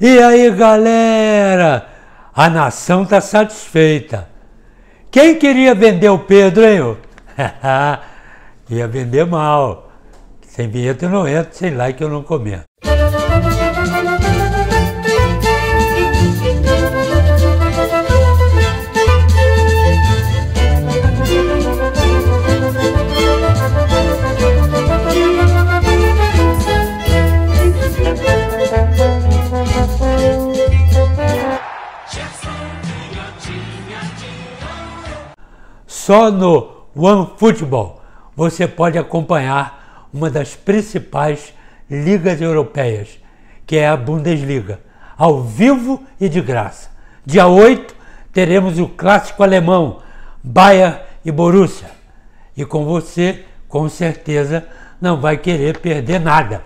E aí, galera? A nação tá satisfeita. Quem queria vender o Pedro, hein? Ia vender mal. Sem vinheta eu não entro, sem like eu não comento. Só no OneFootball você pode acompanhar uma das principais ligas europeias, que é a Bundesliga, ao vivo e de graça. Dia 8 teremos o clássico alemão Bayern e Borussia. E com você, com certeza, não vai querer perder nada.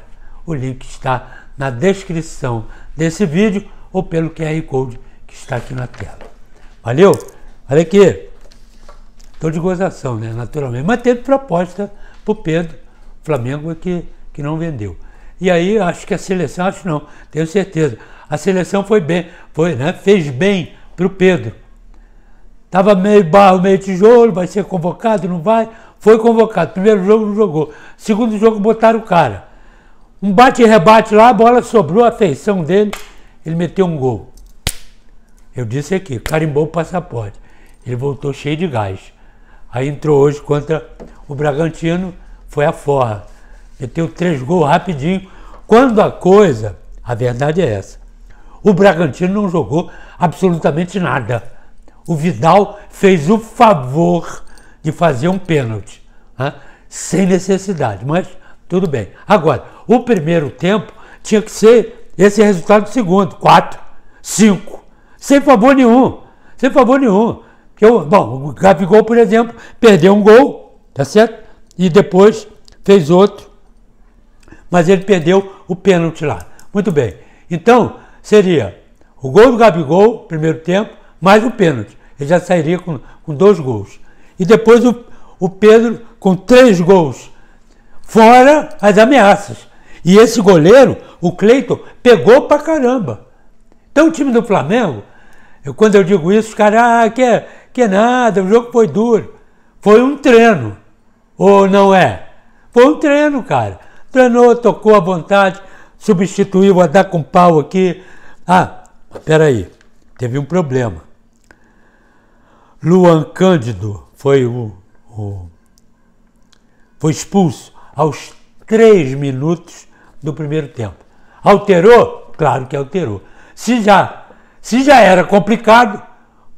O link está na descrição desse vídeo ou pelo QR Code que está aqui na tela. Valeu? Olha aqui. Estou de gozação, né? naturalmente. Mas teve proposta para o Pedro, Flamengo, que, que não vendeu. E aí, acho que a seleção, acho não, tenho certeza. A seleção foi bem, foi, né? fez bem para o Pedro. Estava meio barro, meio tijolo, vai ser convocado, não vai? Foi convocado. Primeiro jogo não jogou. Segundo jogo botaram o cara. Um bate-rebate e lá, a bola sobrou, a feição dele, ele meteu um gol. Eu disse aqui, carimbou o passaporte. Ele voltou cheio de gás. Aí entrou hoje contra o Bragantino, foi a forra. Meteu três gols rapidinho. Quando a coisa, a verdade é essa, o Bragantino não jogou absolutamente nada. O Vidal fez o favor de fazer um pênalti, né? sem necessidade, mas tudo bem. Agora, o primeiro tempo tinha que ser esse resultado do segundo, quatro, cinco, sem favor nenhum, sem favor nenhum. Eu, bom, o Gabigol, por exemplo, perdeu um gol, tá certo? E depois fez outro, mas ele perdeu o pênalti lá. Muito bem. Então, seria o gol do Gabigol, primeiro tempo, mais o pênalti. Ele já sairia com, com dois gols. E depois o, o Pedro com três gols, fora as ameaças. E esse goleiro, o Cleiton, pegou pra caramba. Então o time do Flamengo, eu, quando eu digo isso, os caras ah, quer, é, que nada, o jogo foi duro. Foi um treino. Ou não é? Foi um treino, cara. Treinou, tocou à vontade, substituiu vou dar com pau aqui. Ah, peraí, teve um problema. Luan Cândido foi o, o foi expulso aos três minutos do primeiro tempo. Alterou? Claro que alterou. Se já, se já era complicado,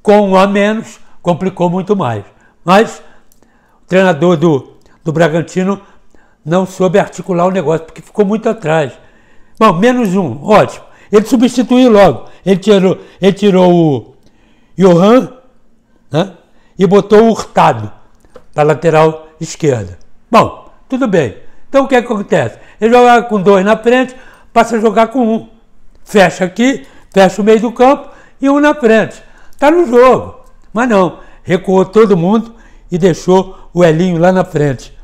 com um a menos, complicou muito mais. Mas o treinador do, do Bragantino não soube articular o negócio, porque ficou muito atrás. Bom, menos um, ótimo. Ele substituiu logo. Ele tirou, ele tirou o Johan né, e botou o Hurtado para lateral esquerda. Bom, tudo bem. Então o que, é que acontece? Ele joga com dois na frente, passa a jogar com um. Fecha aqui, fecha o meio do campo e um na frente. Está no jogo. Mas não, recuou todo mundo e deixou o Elinho lá na frente.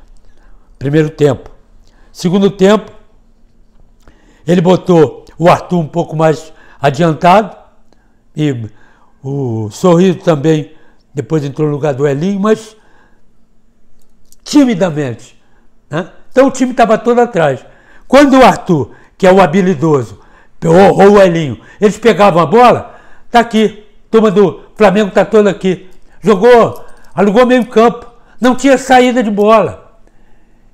Primeiro tempo. Segundo tempo, ele botou o Arthur um pouco mais adiantado e o Sorriso também depois entrou no lugar do Elinho, mas timidamente. Né? Então o time estava todo atrás. Quando o Arthur, que é o habilidoso, ou, o Elinho, eles pegavam a bola, tá aqui, toma do, o Flamengo está todo aqui. Jogou, alugou meio campo. Não tinha saída de bola.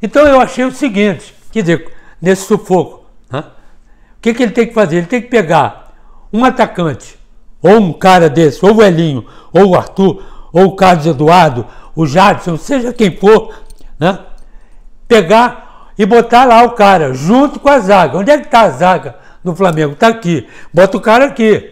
Então eu achei o seguinte, quer dizer, nesse sufoco, né? o que, que ele tem que fazer? Ele tem que pegar um atacante, ou um cara desse, ou o Elinho, ou o Arthur, ou o Carlos Eduardo, o Jadson, seja quem for, né? pegar e botar lá o cara, junto com a zaga. Onde é que está a zaga do Flamengo? Está aqui. Bota o cara aqui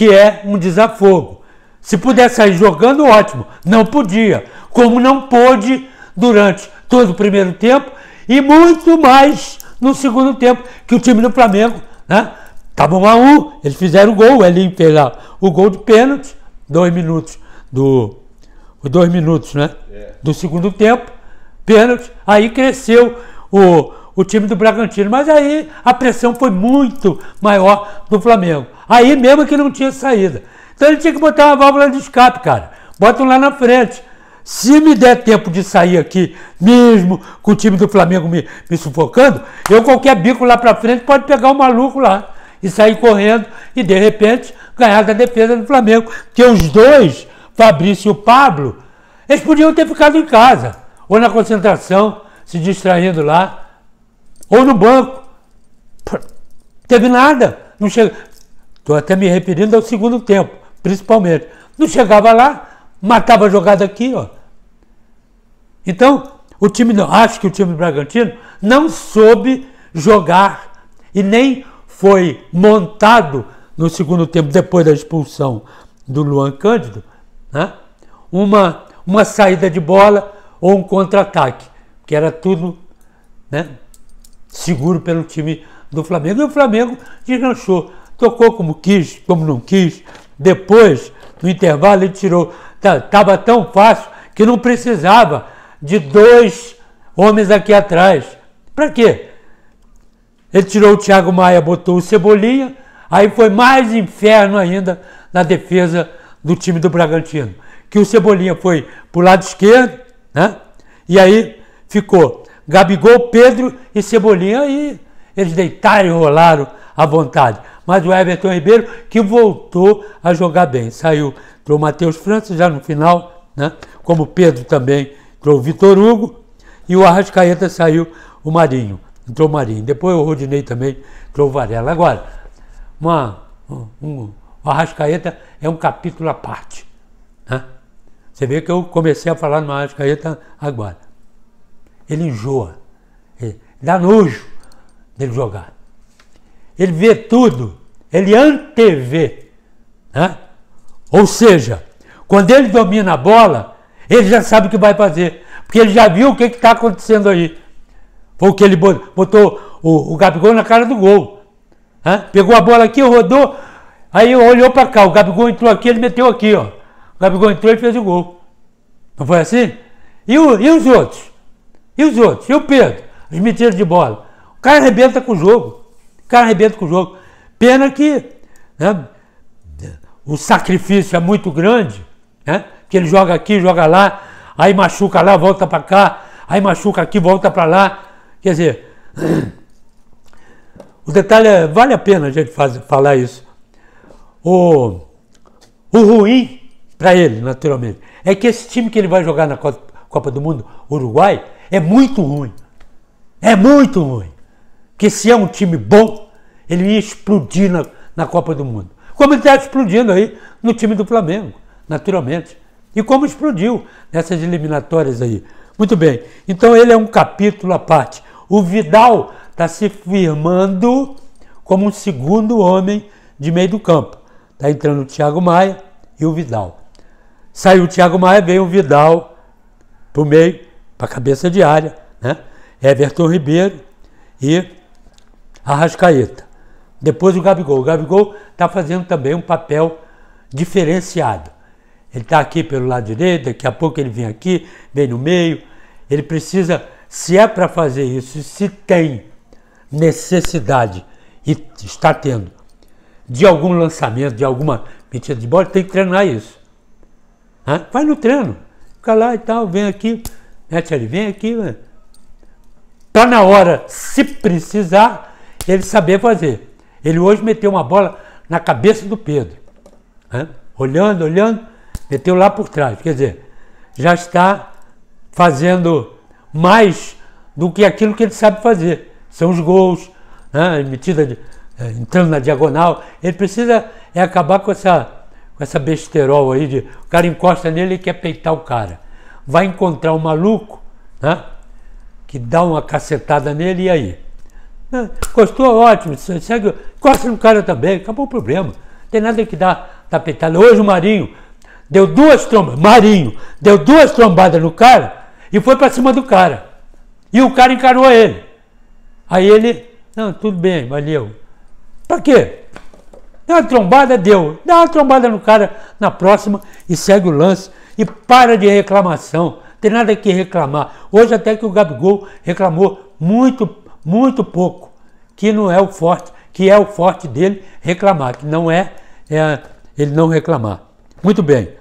que é um desafogo. Se pudesse sair jogando, ótimo. Não podia, como não pôde durante todo o primeiro tempo e muito mais no segundo tempo, que o time do Flamengo, né? Tava 1 a 1, eles fizeram o gol, o Elinho fez lá o gol de pênalti, dois minutos do. Dois minutos, né? É. Do segundo tempo, pênalti, aí cresceu o, o time do Bragantino. Mas aí a pressão foi muito maior do Flamengo. Aí mesmo que não tinha saída. Então ele tinha que botar uma válvula de escape, cara. um lá na frente. Se me der tempo de sair aqui, mesmo com o time do Flamengo me, me sufocando, eu qualquer bico lá para frente pode pegar o um maluco lá e sair correndo e de repente ganhar da defesa do Flamengo. Porque os dois, Fabrício e o Pablo, eles podiam ter ficado em casa ou na concentração, se distraindo lá ou no banco. Teve nada. Não chega. Estou até me referindo ao segundo tempo, principalmente. Não chegava lá, matava a jogada aqui, ó. Então, o time não, acho que o time do Bragantino não soube jogar e nem foi montado no segundo tempo, depois da expulsão do Luan Cândido, né? uma, uma saída de bola ou um contra-ataque, que era tudo né? seguro pelo time do Flamengo. E o Flamengo desganchou, tocou como quis, como não quis. Depois, no intervalo, ele tirou. Estava tá, tão fácil que não precisava de dois homens aqui atrás. Para quê? Ele tirou o Thiago Maia, botou o Cebolinha, aí foi mais inferno ainda na defesa do time do Bragantino. Que o Cebolinha foi para o lado esquerdo, né? E aí ficou Gabigol, Pedro e Cebolinha e eles deitaram e rolaram à vontade. Mas o Everton Ribeiro que voltou a jogar bem. Saiu, entrou o Matheus França já no final, né? como Pedro também entrou o Vitor Hugo e o Arrascaeta saiu o Marinho. Entrou o Marinho. Depois o Rodinei também entrou o Varela. Agora, uma, um, o Arrascaeta é um capítulo à parte. Né? Você vê que eu comecei a falar no Arrascaeta agora ele enjoa, ele dá nojo dele jogar. Ele vê tudo, ele antevê. Né? Ou seja, quando ele domina a bola, ele já sabe o que vai fazer, porque ele já viu o que está acontecendo aí. Foi o que ele botou o, o Gabigol na cara do gol. Né? Pegou a bola aqui, rodou, aí olhou para cá, o Gabigol entrou aqui, ele meteu aqui, ó. O Gabigol entrou e fez o gol. Não foi assim? E, o, e os outros? E os outros? E o Pedro? Os metidos de bola. O cara arrebenta com o jogo. O cara arrebenta com o jogo. Pena que né, o sacrifício é muito grande, né? Que ele joga aqui, joga lá, aí machuca lá, volta para cá, aí machuca aqui, volta para lá. Quer dizer, o detalhe é, vale a pena a gente fazer, falar isso. O, o ruim para ele, naturalmente, é que esse time que ele vai jogar na Copa do Mundo, Uruguai, é muito ruim. É muito ruim. Porque se é um time bom, ele ia explodir na, na Copa do Mundo. Como ele está explodindo aí no time do Flamengo, naturalmente. E como explodiu nessas eliminatórias aí. Muito bem. Então ele é um capítulo à parte. O Vidal está se firmando como um segundo homem de meio do campo. Está entrando o Thiago Maia e o Vidal. Saiu o Thiago Maia, veio o Vidal para o meio para cabeça de área, né? Everton Ribeiro e Arrascaeta. Depois o Gabigol. O Gabigol está fazendo também um papel diferenciado. Ele está aqui pelo lado direito, daqui a pouco ele vem aqui, vem no meio. Ele precisa, se é para fazer isso, se tem necessidade e está tendo de algum lançamento, de alguma metida de bola, tem que treinar isso. Vai no treino, fica lá e tal, vem aqui, né, ele vem aqui, para né? tá na hora, se precisar, ele saber fazer. Ele hoje meteu uma bola na cabeça do Pedro. Né? Olhando, olhando, meteu lá por trás. Quer dizer, já está fazendo mais do que aquilo que ele sabe fazer. São os gols, né? metida de, é, entrando na diagonal. Ele precisa é acabar com essa, com essa besterol aí de o cara encosta nele e quer peitar o cara vai encontrar um maluco, né? Que dá uma cacetada nele e aí? Né, gostou? Ótimo. Segue, gosta no cara também, acabou o problema. Tem nada que dar tapetada. Hoje o Marinho deu duas trombas, Marinho deu duas trombadas no cara e foi para cima do cara. E o cara encarou ele. Aí ele, não, tudo bem, valeu. Para quê? Dá uma trombada, deu. Dá uma trombada no cara na próxima e segue o lance. E para de reclamação. Tem nada que reclamar. Hoje até que o Gabigol reclamou muito, muito pouco. Que não é o forte, que é o forte dele reclamar. Que não é, é ele não reclamar. Muito bem.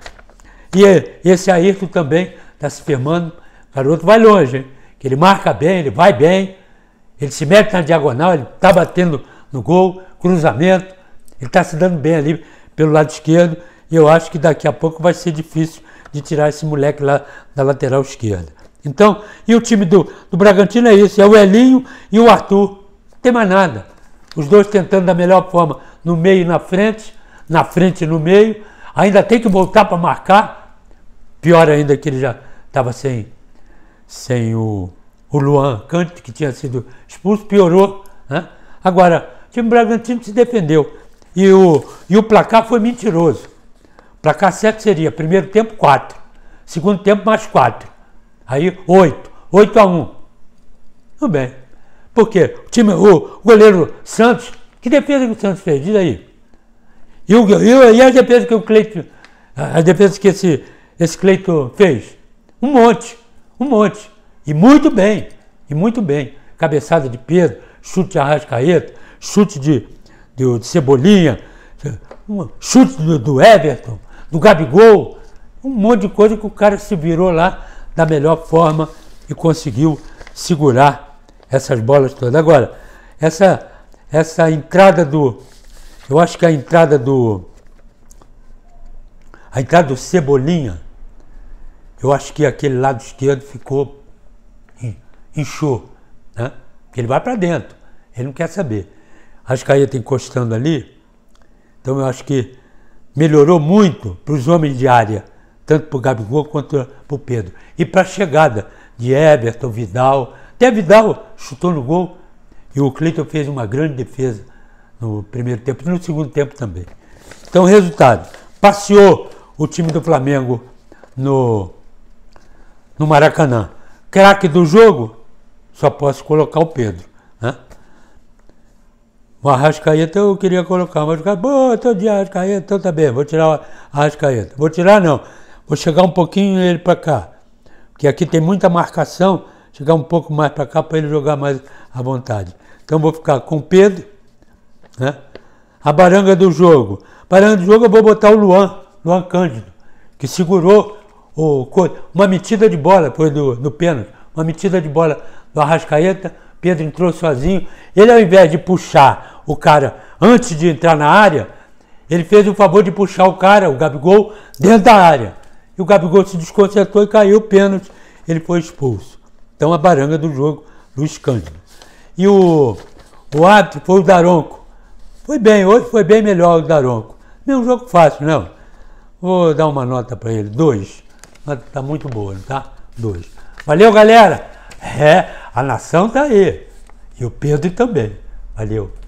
E esse Ayrton também está se firmando. O garoto vai longe, hein? Que ele marca bem, ele vai bem. Ele se mete na diagonal, ele está batendo no gol, cruzamento ele está se dando bem ali pelo lado esquerdo e eu acho que daqui a pouco vai ser difícil de tirar esse moleque lá da lateral esquerda. Então, e o time do, do Bragantino é isso: é o Elinho e o Arthur. Não tem mais nada. Os dois tentando da melhor forma, no meio e na frente, na frente e no meio. Ainda tem que voltar para marcar. Pior ainda que ele já estava sem, sem o, o Luan Cante, que tinha sido expulso, piorou. Né? Agora, o time Bragantino se defendeu. E o, e o placar foi mentiroso. O placar certo seria primeiro tempo 4, segundo tempo mais 4, aí 8, 8 a 1. Tudo bem. Por quê? O, time, o goleiro Santos, que defesa que o Santos fez? Diz aí. E, o, e, e a defesa que o Cleito, a defesa que esse, esse Cleito fez? Um monte, um monte. E muito bem, e muito bem. Cabeçada de Pedro, chute de Arrascaeta, chute de de Cebolinha, um chute do, do Everton, do Gabigol, um monte de coisa que o cara se virou lá da melhor forma e conseguiu segurar essas bolas todas. Agora, essa, essa entrada do. Eu acho que a entrada do. A entrada do Cebolinha, eu acho que aquele lado esquerdo ficou. inchou. Né? Porque ele vai para dentro, ele não quer saber. Rascaeta encostando ali. Então eu acho que melhorou muito para os homens de área, tanto para o Gabigol quanto para o Pedro. E para a chegada de Everton, Vidal. Até Vidal chutou no gol e o Cleiton fez uma grande defesa no primeiro tempo e no segundo tempo também. Então, resultado: passeou o time do Flamengo no, no Maracanã. Craque do jogo, só posso colocar o Pedro. O Arrascaeta eu queria colocar, mas o cara, pô, tô de Arrascaeta, então tá bem, vou tirar o Arrascaeta. Vou tirar não, vou chegar um pouquinho ele para cá, porque aqui tem muita marcação, chegar um pouco mais para cá para ele jogar mais à vontade. Então vou ficar com o Pedro, né? A baranga do jogo. Baranga do jogo eu vou botar o Luan, Luan Cândido, que segurou o, uma metida de bola, foi do, do pênalti, uma metida de bola do Arrascaeta, Pedro entrou sozinho. Ele, ao invés de puxar o cara antes de entrar na área, ele fez o favor de puxar o cara, o Gabigol, dentro da área. E o Gabigol se desconcertou e caiu pênalti. Ele foi expulso. Então a baranga do jogo, Luiz Cândido. E o, o árbitro foi o Daronco. Foi bem, hoje foi bem melhor o Daronco. Não é um jogo fácil, não. Vou dar uma nota para ele. Dois. Tá muito boa, não tá? Dois. Valeu, galera! É. A nação está aí. E o Pedro também. Valeu.